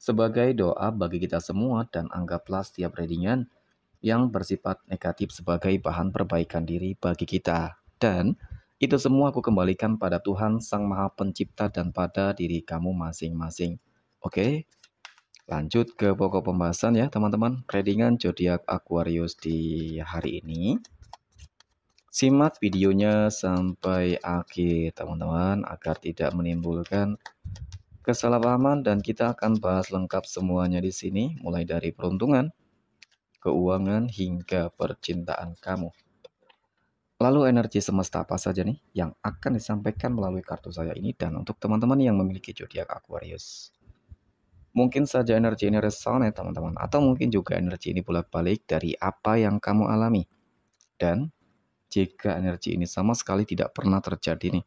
sebagai doa bagi kita semua dan anggaplah setiap readingan yang bersifat negatif sebagai bahan perbaikan diri bagi kita. Dan itu semua aku kembalikan pada Tuhan Sang Maha Pencipta dan pada diri kamu masing-masing. Oke, lanjut ke pokok pembahasan ya teman-teman. Readingan zodiak Aquarius di hari ini. Simak videonya sampai akhir teman-teman agar tidak menimbulkan kesalahpahaman dan kita akan bahas lengkap semuanya di sini mulai dari peruntungan, keuangan hingga percintaan kamu. Lalu energi semesta apa saja nih yang akan disampaikan melalui kartu saya ini dan untuk teman-teman yang memiliki zodiak Aquarius. Mungkin saja energi ini resonate teman-teman atau mungkin juga energi ini bolak-balik dari apa yang kamu alami. Dan jika energi ini sama sekali tidak pernah terjadi nih,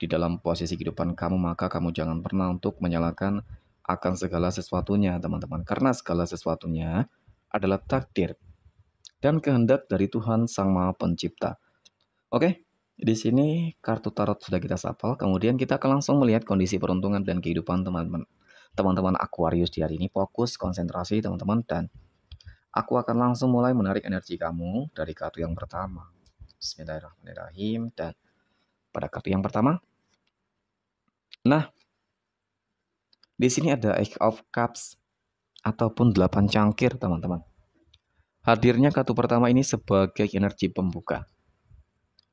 di dalam posisi kehidupan kamu, maka kamu jangan pernah untuk menyalahkan akan segala sesuatunya, teman-teman. Karena segala sesuatunya adalah takdir dan kehendak dari Tuhan Sang Maha Pencipta. Oke, di sini kartu tarot sudah kita sapal. Kemudian kita akan langsung melihat kondisi peruntungan dan kehidupan teman-teman. Teman-teman Aquarius di hari ini fokus, konsentrasi teman-teman dan aku akan langsung mulai menarik energi kamu dari kartu yang pertama. Bismillahirrahmanirrahim dan pada kartu yang pertama Nah, di sini ada Eight of Cups ataupun 8 cangkir, teman-teman. Hadirnya kartu pertama ini sebagai energi pembuka.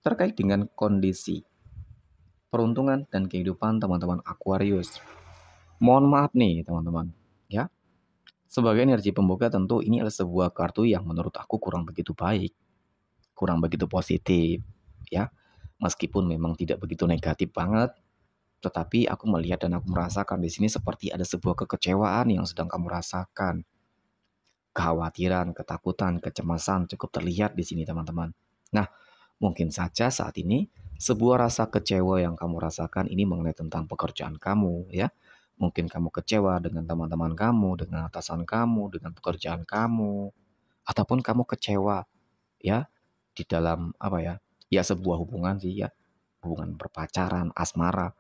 Terkait dengan kondisi, peruntungan, dan kehidupan teman-teman Aquarius. Mohon maaf nih, teman-teman. Ya, sebagai energi pembuka tentu ini adalah sebuah kartu yang menurut aku kurang begitu baik. Kurang begitu positif, ya. Meskipun memang tidak begitu negatif banget, tetapi aku melihat dan aku merasakan di sini seperti ada sebuah kekecewaan yang sedang kamu rasakan. Kekhawatiran, ketakutan, kecemasan cukup terlihat di sini teman-teman. Nah, mungkin saja saat ini sebuah rasa kecewa yang kamu rasakan ini mengenai tentang pekerjaan kamu ya. Mungkin kamu kecewa dengan teman-teman kamu, dengan atasan kamu, dengan pekerjaan kamu, ataupun kamu kecewa ya di dalam apa ya? Ya sebuah hubungan sih ya, hubungan berpacaran, asmara,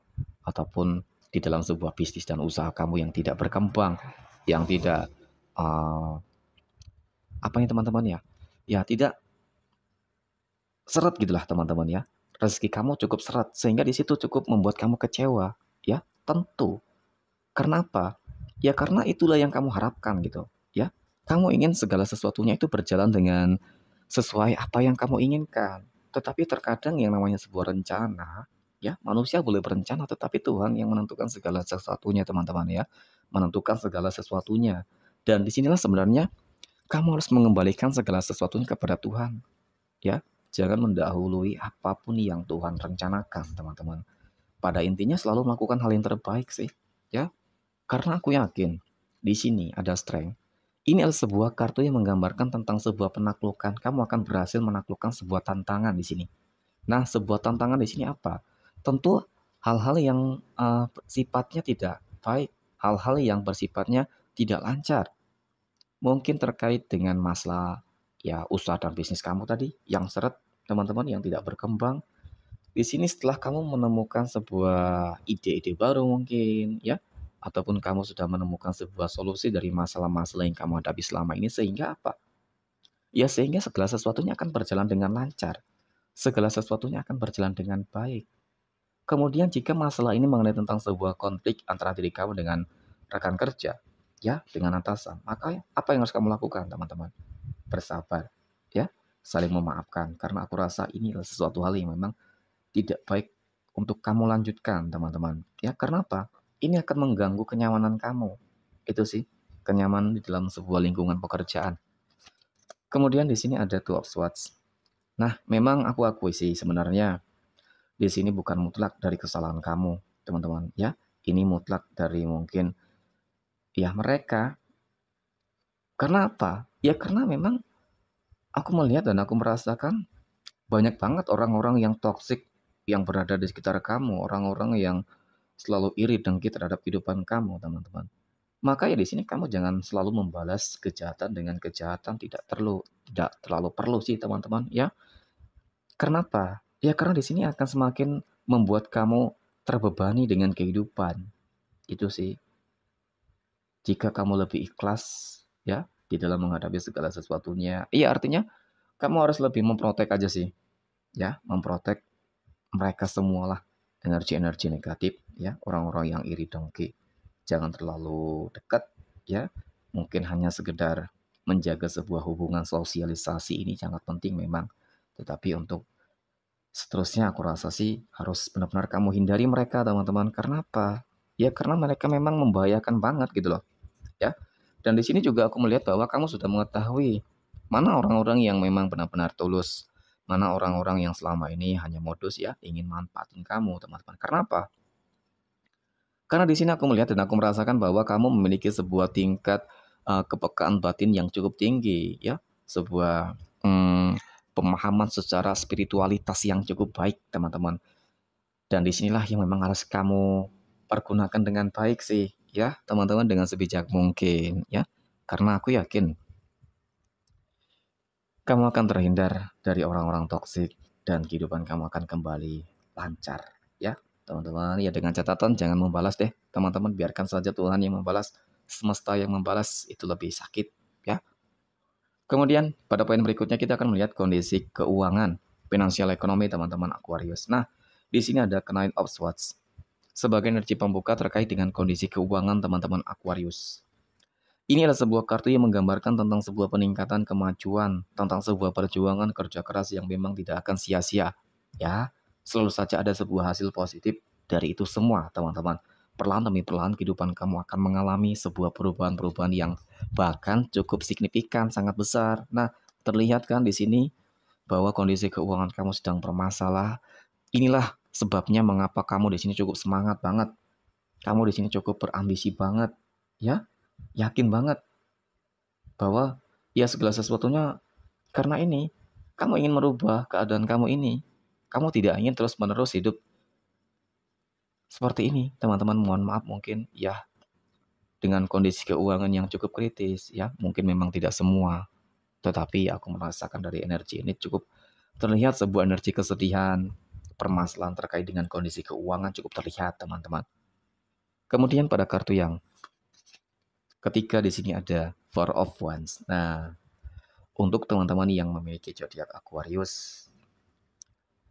ataupun di dalam sebuah bisnis dan usaha kamu yang tidak berkembang, yang tidak uh, apa nih ya teman-teman ya? Ya tidak seret gitulah teman-teman ya. Rezeki kamu cukup seret sehingga di situ cukup membuat kamu kecewa ya, tentu. Kenapa? Ya karena itulah yang kamu harapkan gitu ya. Kamu ingin segala sesuatunya itu berjalan dengan sesuai apa yang kamu inginkan. Tetapi terkadang yang namanya sebuah rencana Ya, manusia boleh berencana tetapi Tuhan yang menentukan segala sesuatunya, teman-teman ya. Menentukan segala sesuatunya. Dan disinilah sebenarnya kamu harus mengembalikan segala sesuatunya kepada Tuhan. Ya, jangan mendahului apapun yang Tuhan rencanakan, teman-teman. Pada intinya selalu melakukan hal yang terbaik sih, ya. Karena aku yakin di sini ada strength, ini adalah sebuah kartu yang menggambarkan tentang sebuah penaklukan. Kamu akan berhasil menaklukkan sebuah tantangan di sini. Nah, sebuah tantangan di sini apa? tentu hal-hal yang uh, sifatnya tidak baik, hal-hal yang bersifatnya tidak lancar. Mungkin terkait dengan masalah ya usaha dan bisnis kamu tadi yang seret, teman-teman yang tidak berkembang. Di sini setelah kamu menemukan sebuah ide-ide baru mungkin ya ataupun kamu sudah menemukan sebuah solusi dari masalah-masalah yang kamu hadapi selama ini sehingga apa? Ya sehingga segala sesuatunya akan berjalan dengan lancar. Segala sesuatunya akan berjalan dengan baik Kemudian jika masalah ini mengenai tentang sebuah konflik antara diri kamu dengan rekan kerja, ya, dengan atasan, maka apa yang harus kamu lakukan, teman-teman? Bersabar, ya, saling memaafkan karena aku rasa ini adalah sesuatu hal yang memang tidak baik untuk kamu lanjutkan, teman-teman. Ya, karena apa? Ini akan mengganggu kenyamanan kamu. Itu sih, kenyamanan di dalam sebuah lingkungan pekerjaan. Kemudian di sini ada two of swords. Nah, memang aku akui sih sebenarnya di sini bukan mutlak dari kesalahan kamu, teman-teman. Ya, ini mutlak dari mungkin ya mereka. Karena apa? Ya karena memang aku melihat dan aku merasakan banyak banget orang-orang yang toksik yang berada di sekitar kamu, orang-orang yang selalu iri dengki terhadap kehidupan kamu, teman-teman. Maka ya di sini kamu jangan selalu membalas kejahatan dengan kejahatan, tidak terlalu tidak terlalu perlu sih, teman-teman, ya. Kenapa? Ya karena di sini akan semakin membuat kamu terbebani dengan kehidupan. Itu sih. Jika kamu lebih ikhlas ya di dalam menghadapi segala sesuatunya. Iya artinya kamu harus lebih memprotek aja sih. Ya, memprotek mereka semualah energi-energi negatif ya, orang-orang yang iri dongki, Jangan terlalu dekat ya. Mungkin hanya sekedar menjaga sebuah hubungan sosialisasi ini sangat penting memang. Tetapi untuk seterusnya aku rasa sih harus benar-benar kamu hindari mereka teman-teman karena apa ya karena mereka memang membahayakan banget gitu loh ya dan di sini juga aku melihat bahwa kamu sudah mengetahui mana orang-orang yang memang benar-benar tulus mana orang-orang yang selama ini hanya modus ya ingin manfaatin kamu teman-teman karena apa karena di sini aku melihat dan aku merasakan bahwa kamu memiliki sebuah tingkat uh, kepekaan batin yang cukup tinggi ya sebuah hmm, pemahaman secara spiritualitas yang cukup baik, teman-teman. Dan disinilah yang memang harus kamu pergunakan dengan baik sih, ya, teman-teman, dengan sebijak mungkin, ya. Karena aku yakin kamu akan terhindar dari orang-orang toksik dan kehidupan kamu akan kembali lancar, ya, teman-teman. Ya dengan catatan jangan membalas deh, teman-teman, biarkan saja Tuhan yang membalas, semesta yang membalas itu lebih sakit Kemudian pada poin berikutnya kita akan melihat kondisi keuangan, finansial ekonomi teman-teman Aquarius. Nah, di sini ada Nine of Swords sebagai energi pembuka terkait dengan kondisi keuangan teman-teman Aquarius. Ini adalah sebuah kartu yang menggambarkan tentang sebuah peningkatan kemajuan, tentang sebuah perjuangan kerja keras yang memang tidak akan sia-sia. Ya, selalu saja ada sebuah hasil positif dari itu semua, teman-teman perlahan demi perlahan kehidupan kamu akan mengalami sebuah perubahan-perubahan yang bahkan cukup signifikan, sangat besar. Nah, terlihat kan di sini bahwa kondisi keuangan kamu sedang bermasalah. Inilah sebabnya mengapa kamu di sini cukup semangat banget. Kamu di sini cukup berambisi banget, ya. Yakin banget bahwa ya segala sesuatunya karena ini kamu ingin merubah keadaan kamu ini. Kamu tidak ingin terus-menerus hidup seperti ini, teman-teman mohon maaf mungkin ya dengan kondisi keuangan yang cukup kritis ya, mungkin memang tidak semua. Tetapi aku merasakan dari energi ini cukup terlihat sebuah energi kesedihan, permasalahan terkait dengan kondisi keuangan cukup terlihat, teman-teman. Kemudian pada kartu yang ketiga di sini ada Four of Wands. Nah, untuk teman-teman yang memiliki zodiak Aquarius,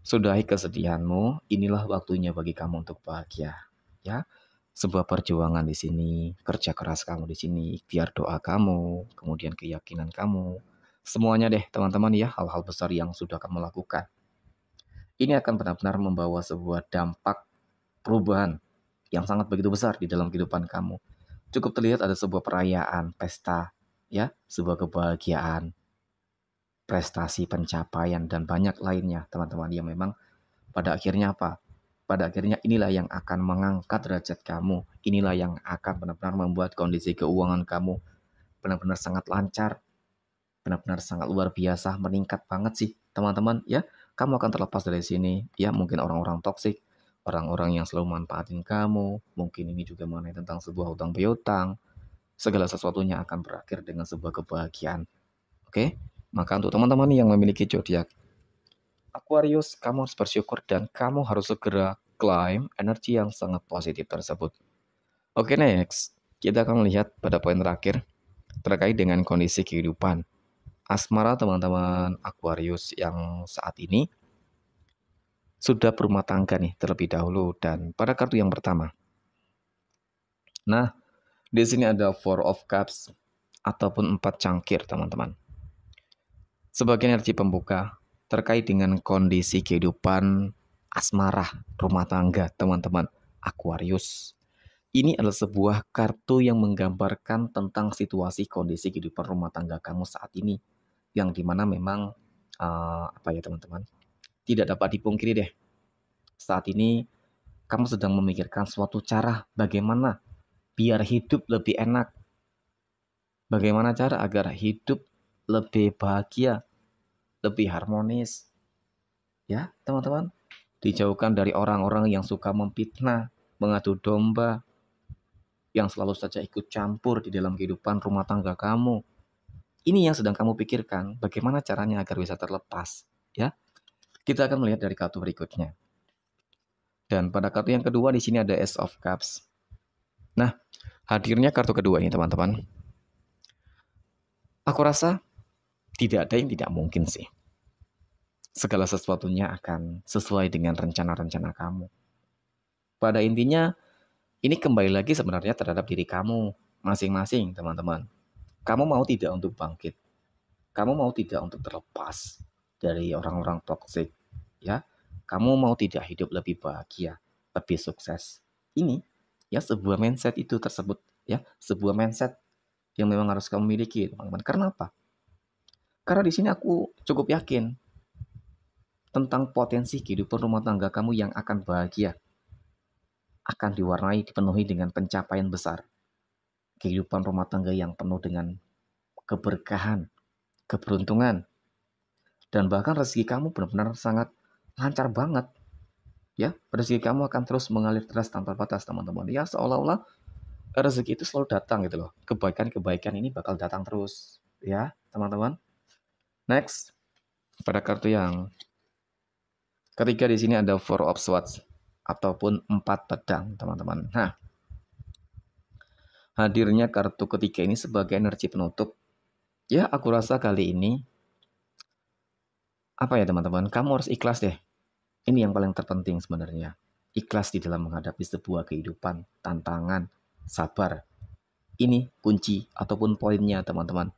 Sudahi kesedihanmu, inilah waktunya bagi kamu untuk bahagia. Ya, sebuah perjuangan di sini, kerja keras kamu di sini, biar doa kamu, kemudian keyakinan kamu, semuanya deh teman-teman ya hal-hal besar yang sudah kamu lakukan. Ini akan benar-benar membawa sebuah dampak perubahan yang sangat begitu besar di dalam kehidupan kamu. Cukup terlihat ada sebuah perayaan, pesta, ya, sebuah kebahagiaan, prestasi, pencapaian, dan banyak lainnya, teman-teman, yang memang pada akhirnya apa? Pada akhirnya inilah yang akan mengangkat derajat kamu, inilah yang akan benar-benar membuat kondisi keuangan kamu benar-benar sangat lancar, benar-benar sangat luar biasa, meningkat banget sih, teman-teman, ya. Kamu akan terlepas dari sini, ya mungkin orang-orang toksik, orang-orang yang selalu manfaatin kamu, mungkin ini juga mengenai tentang sebuah utang piutang, segala sesuatunya akan berakhir dengan sebuah kebahagiaan. Oke? Okay? Maka untuk teman-teman yang memiliki zodiak Aquarius, kamu harus bersyukur dan kamu harus segera klaim energi yang sangat positif tersebut. Oke, next. Kita akan melihat pada poin terakhir terkait dengan kondisi kehidupan. Asmara teman-teman Aquarius yang saat ini sudah berumah tangga nih terlebih dahulu dan pada kartu yang pertama. Nah, di sini ada Four of Cups ataupun empat cangkir, teman-teman sebagai energi pembuka terkait dengan kondisi kehidupan asmara rumah tangga teman-teman Aquarius. Ini adalah sebuah kartu yang menggambarkan tentang situasi kondisi kehidupan rumah tangga kamu saat ini yang dimana memang uh, apa ya teman-teman tidak dapat dipungkiri deh saat ini kamu sedang memikirkan suatu cara bagaimana biar hidup lebih enak bagaimana cara agar hidup lebih bahagia lebih harmonis. Ya, teman-teman. Dijauhkan dari orang-orang yang suka memfitnah, mengadu domba, yang selalu saja ikut campur di dalam kehidupan rumah tangga kamu. Ini yang sedang kamu pikirkan, bagaimana caranya agar bisa terlepas, ya? Kita akan melihat dari kartu berikutnya. Dan pada kartu yang kedua di sini ada Ace of Cups. Nah, hadirnya kartu kedua ini teman-teman. Aku rasa tidak ada yang tidak mungkin sih segala sesuatunya akan sesuai dengan rencana-rencana kamu. Pada intinya, ini kembali lagi sebenarnya terhadap diri kamu masing-masing, teman-teman. Kamu mau tidak untuk bangkit? Kamu mau tidak untuk terlepas dari orang-orang toksik, ya? Kamu mau tidak hidup lebih bahagia, lebih sukses? Ini ya sebuah mindset itu tersebut, ya, sebuah mindset yang memang harus kamu miliki, teman-teman. Karena apa? Karena di sini aku cukup yakin tentang potensi kehidupan rumah tangga kamu yang akan bahagia akan diwarnai dipenuhi dengan pencapaian besar. Kehidupan rumah tangga yang penuh dengan keberkahan, keberuntungan, dan bahkan rezeki kamu benar-benar sangat lancar banget. Ya, rezeki kamu akan terus mengalir deras tanpa batas, teman-teman. Ya, seolah-olah rezeki itu selalu datang gitu loh. Kebaikan-kebaikan ini bakal datang terus, ya, teman-teman. Next, pada kartu yang Ketiga di sini ada four of swords ataupun empat pedang, teman-teman. Nah, hadirnya kartu ketiga ini sebagai energi penutup. Ya, aku rasa kali ini apa ya, teman-teman? Kamu harus ikhlas deh. Ini yang paling terpenting sebenarnya. Ikhlas di dalam menghadapi sebuah kehidupan, tantangan, sabar. Ini kunci ataupun poinnya, teman-teman.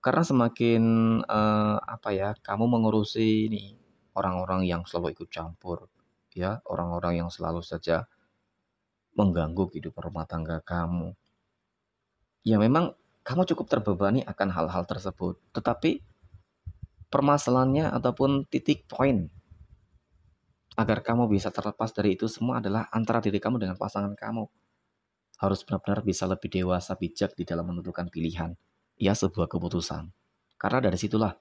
Karena semakin uh, apa ya, kamu mengurusi ini orang-orang yang selalu ikut campur, ya, orang-orang yang selalu saja mengganggu kehidupan rumah tangga kamu. Ya memang kamu cukup terbebani akan hal-hal tersebut, tetapi permasalahannya ataupun titik poin agar kamu bisa terlepas dari itu semua adalah antara diri kamu dengan pasangan kamu. Harus benar-benar bisa lebih dewasa bijak di dalam menentukan pilihan, ya sebuah keputusan. Karena dari situlah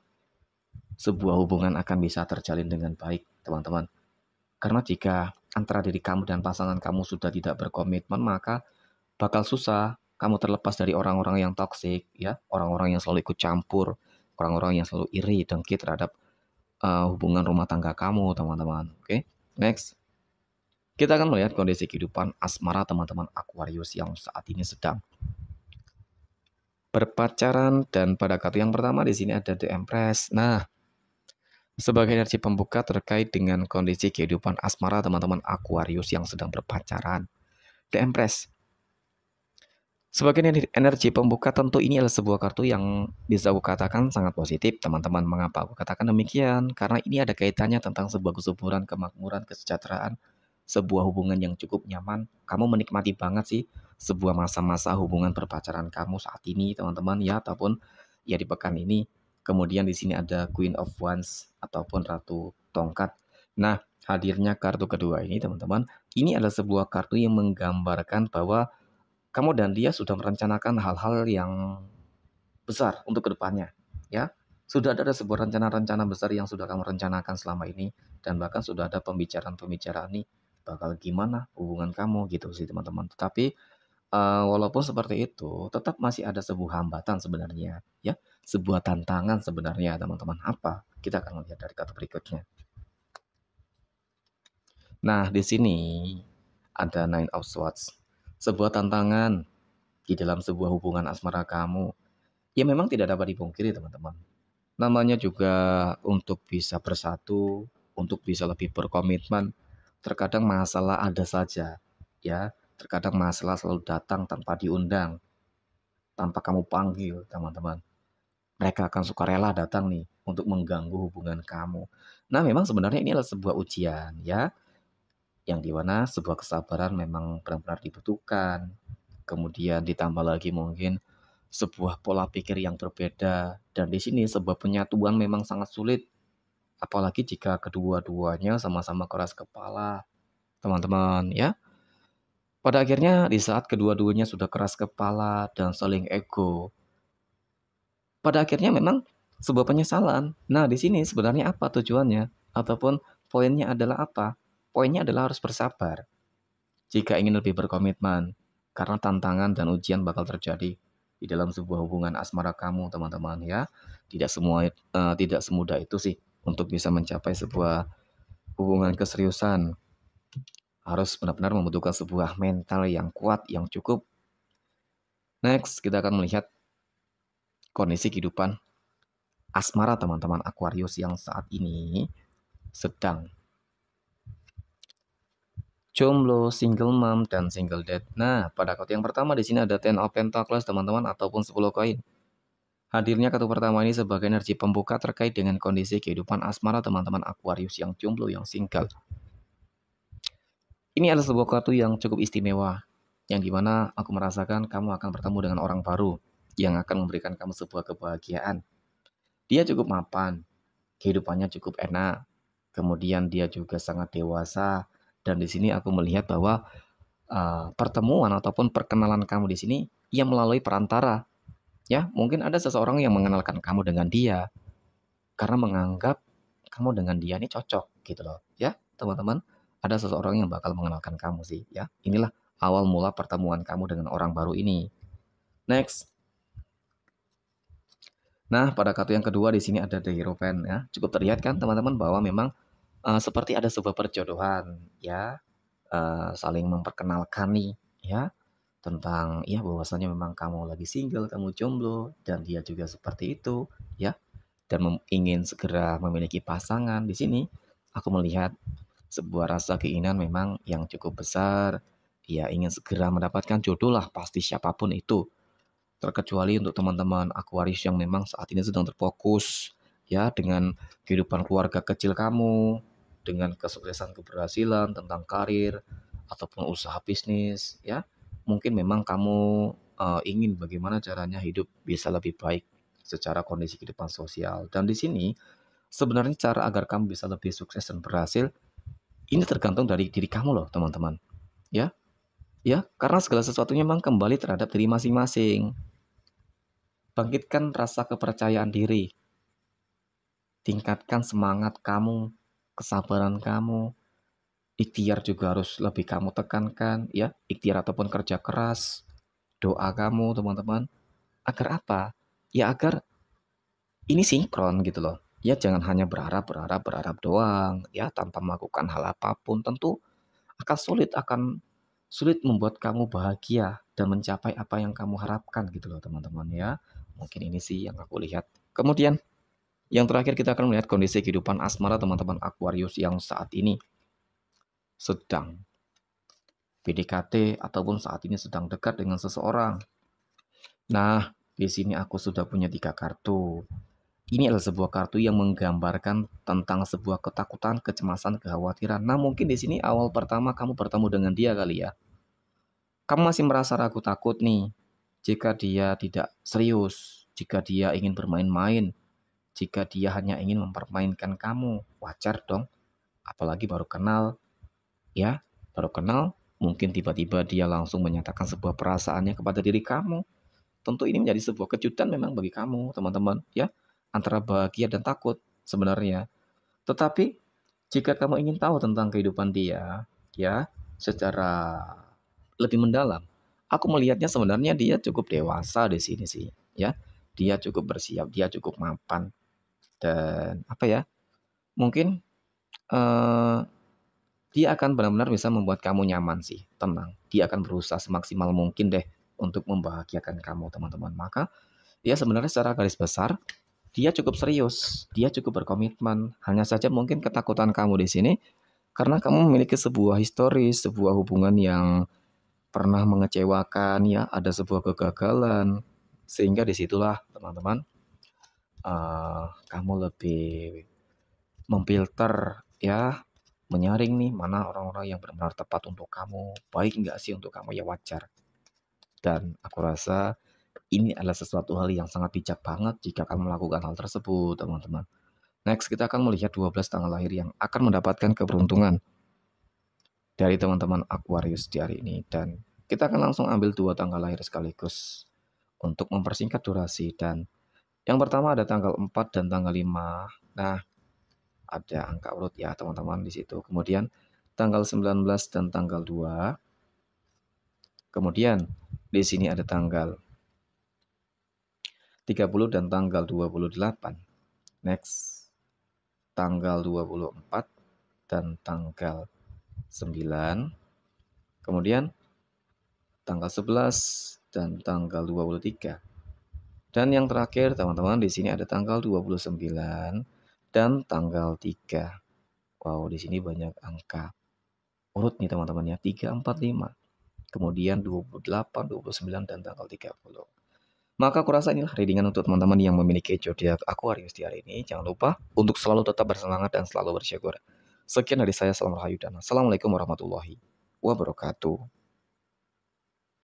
sebuah hubungan akan bisa terjalin dengan baik, teman-teman. Karena jika antara diri kamu dan pasangan kamu sudah tidak berkomitmen, maka bakal susah kamu terlepas dari orang-orang yang toksik, ya, orang-orang yang selalu ikut campur, orang-orang yang selalu iri dengki terhadap uh, hubungan rumah tangga kamu, teman-teman. Oke, okay? next. Kita akan melihat kondisi kehidupan asmara teman-teman Aquarius yang saat ini sedang berpacaran dan pada kartu yang pertama di sini ada The Empress. Nah, sebagai energi pembuka terkait dengan kondisi kehidupan asmara teman-teman Aquarius yang sedang berpacaran. The Empress. Sebagai energi pembuka tentu ini adalah sebuah kartu yang bisa aku katakan sangat positif teman-teman. Mengapa aku katakan demikian? Karena ini ada kaitannya tentang sebuah kesuburan, kemakmuran, kesejahteraan, sebuah hubungan yang cukup nyaman. Kamu menikmati banget sih sebuah masa-masa hubungan perpacaran kamu saat ini, teman-teman ya, ataupun ya di pekan ini. Kemudian di sini ada Queen of Wands ataupun Ratu Tongkat. Nah, hadirnya kartu kedua ini, teman-teman, ini adalah sebuah kartu yang menggambarkan bahwa kamu dan dia sudah merencanakan hal-hal yang besar untuk kedepannya, ya. Sudah ada sebuah rencana-rencana besar yang sudah kamu rencanakan selama ini dan bahkan sudah ada pembicaraan-pembicaraan nih bakal gimana hubungan kamu gitu sih teman-teman. Tetapi uh, walaupun seperti itu, tetap masih ada sebuah hambatan sebenarnya, ya, sebuah tantangan sebenarnya teman-teman. Apa? Kita akan lihat dari kata berikutnya. Nah, di sini ada nine of swords. Sebuah tantangan di dalam sebuah hubungan asmara kamu. Ya memang tidak dapat dipungkiri teman-teman. Namanya juga untuk bisa bersatu, untuk bisa lebih berkomitmen, terkadang masalah ada saja, ya. Terkadang masalah selalu datang tanpa diundang, tanpa kamu panggil, teman-teman. Mereka akan suka rela datang nih untuk mengganggu hubungan kamu. Nah, memang sebenarnya ini adalah sebuah ujian, ya. Yang dimana sebuah kesabaran memang benar-benar dibutuhkan. Kemudian ditambah lagi mungkin sebuah pola pikir yang berbeda. Dan di sini sebuah penyatuan memang sangat sulit Apalagi jika kedua-duanya sama-sama keras kepala, teman-teman ya. Pada akhirnya di saat kedua-duanya sudah keras kepala dan saling ego, pada akhirnya memang sebuah penyesalan. Nah, di sini sebenarnya apa tujuannya ataupun poinnya adalah apa? Poinnya adalah harus bersabar. Jika ingin lebih berkomitmen, karena tantangan dan ujian bakal terjadi di dalam sebuah hubungan asmara kamu, teman-teman ya. Tidak semua uh, tidak semudah itu sih untuk bisa mencapai sebuah hubungan keseriusan harus benar-benar membutuhkan sebuah mental yang kuat yang cukup. Next, kita akan melihat kondisi kehidupan asmara teman-teman Aquarius yang saat ini sedang jomblo, single mom, dan single dad. Nah, pada kartu yang pertama di sini ada Ten of Pentacles, teman-teman, ataupun 10 koin. Hadirnya kartu pertama ini sebagai energi pembuka terkait dengan kondisi kehidupan asmara teman-teman Aquarius yang jomblo yang single. Ini adalah sebuah kartu yang cukup istimewa, yang dimana aku merasakan kamu akan bertemu dengan orang baru yang akan memberikan kamu sebuah kebahagiaan. Dia cukup mapan, kehidupannya cukup enak, kemudian dia juga sangat dewasa, dan di sini aku melihat bahwa uh, pertemuan ataupun perkenalan kamu di sini, ia melalui perantara Ya, mungkin ada seseorang yang mengenalkan kamu dengan dia karena menganggap kamu dengan dia ini cocok gitu loh, ya, teman-teman. Ada seseorang yang bakal mengenalkan kamu sih, ya. Inilah awal mula pertemuan kamu dengan orang baru ini. Next. Nah, pada kartu yang kedua di sini ada The hero pen ya. Cukup terlihat kan teman-teman bahwa memang uh, seperti ada sebuah perjodohan ya, uh, saling memperkenalkan nih ya tentang ya bahwasanya memang kamu lagi single, kamu jomblo dan dia juga seperti itu ya dan ingin segera memiliki pasangan. Di sini aku melihat sebuah rasa keinginan memang yang cukup besar ya ingin segera mendapatkan jodoh lah pasti siapapun itu. Terkecuali untuk teman-teman Aquarius yang memang saat ini sedang terfokus ya dengan kehidupan keluarga kecil kamu, dengan kesuksesan keberhasilan tentang karir ataupun usaha bisnis ya mungkin memang kamu uh, ingin bagaimana caranya hidup bisa lebih baik secara kondisi kehidupan sosial. Dan di sini sebenarnya cara agar kamu bisa lebih sukses dan berhasil ini tergantung dari diri kamu loh, teman-teman. Ya. Ya, karena segala sesuatunya memang kembali terhadap diri masing-masing. Bangkitkan rasa kepercayaan diri. Tingkatkan semangat kamu, kesabaran kamu, ikhtiar juga harus lebih kamu tekankan ya ikhtiar ataupun kerja keras doa kamu teman-teman agar apa ya agar ini sinkron gitu loh ya jangan hanya berharap berharap berharap doang ya tanpa melakukan hal apapun tentu akan sulit akan sulit membuat kamu bahagia dan mencapai apa yang kamu harapkan gitu loh teman-teman ya mungkin ini sih yang aku lihat kemudian yang terakhir kita akan melihat kondisi kehidupan asmara teman-teman Aquarius yang saat ini sedang PDKT ataupun saat ini sedang dekat dengan seseorang. Nah, di sini aku sudah punya tiga kartu. Ini adalah sebuah kartu yang menggambarkan tentang sebuah ketakutan, kecemasan, kekhawatiran. Nah, mungkin di sini awal pertama kamu bertemu dengan dia kali ya. Kamu masih merasa ragu takut nih jika dia tidak serius, jika dia ingin bermain-main, jika dia hanya ingin mempermainkan kamu. Wajar dong, apalagi baru kenal, ya baru kenal mungkin tiba-tiba dia langsung menyatakan sebuah perasaannya kepada diri kamu tentu ini menjadi sebuah kejutan memang bagi kamu teman-teman ya antara bahagia dan takut sebenarnya tetapi jika kamu ingin tahu tentang kehidupan dia ya secara lebih mendalam aku melihatnya sebenarnya dia cukup dewasa di sini sih ya dia cukup bersiap dia cukup mapan dan apa ya mungkin uh, dia akan benar-benar bisa membuat kamu nyaman sih, tenang. Dia akan berusaha semaksimal mungkin deh untuk membahagiakan kamu teman-teman. Maka dia ya sebenarnya secara garis besar dia cukup serius, dia cukup berkomitmen. Hanya saja mungkin ketakutan kamu di sini karena kamu memiliki sebuah histori, sebuah hubungan yang pernah mengecewakan ya, ada sebuah kegagalan. Sehingga disitulah teman-teman uh, kamu lebih memfilter ya menyaring nih mana orang-orang yang benar-benar tepat untuk kamu, baik nggak sih untuk kamu ya wajar. Dan aku rasa ini adalah sesuatu hal yang sangat bijak banget jika kamu melakukan hal tersebut, teman-teman. Next, kita akan melihat 12 tanggal lahir yang akan mendapatkan keberuntungan dari teman-teman Aquarius di hari ini. Dan kita akan langsung ambil dua tanggal lahir sekaligus untuk mempersingkat durasi. Dan yang pertama ada tanggal 4 dan tanggal 5. Nah, ada angka urut ya teman-teman di situ. Kemudian tanggal 19 dan tanggal 2. Kemudian di sini ada tanggal 30 dan tanggal 28. Next. Tanggal 24 dan tanggal 9. Kemudian tanggal 11 dan tanggal 23. Dan yang terakhir teman-teman di sini ada tanggal 29 dan tanggal 3. Wow, di sini banyak angka. Urut nih teman-teman ya, 3, 4, 5. Kemudian 28, 29, dan tanggal 30. Maka aku rasa inilah readingan untuk teman-teman yang memiliki zodiak Aquarius di hari ini. Jangan lupa untuk selalu tetap bersemangat dan selalu bersyukur. Sekian dari saya, Salam Rahayu dan Assalamualaikum warahmatullahi wabarakatuh.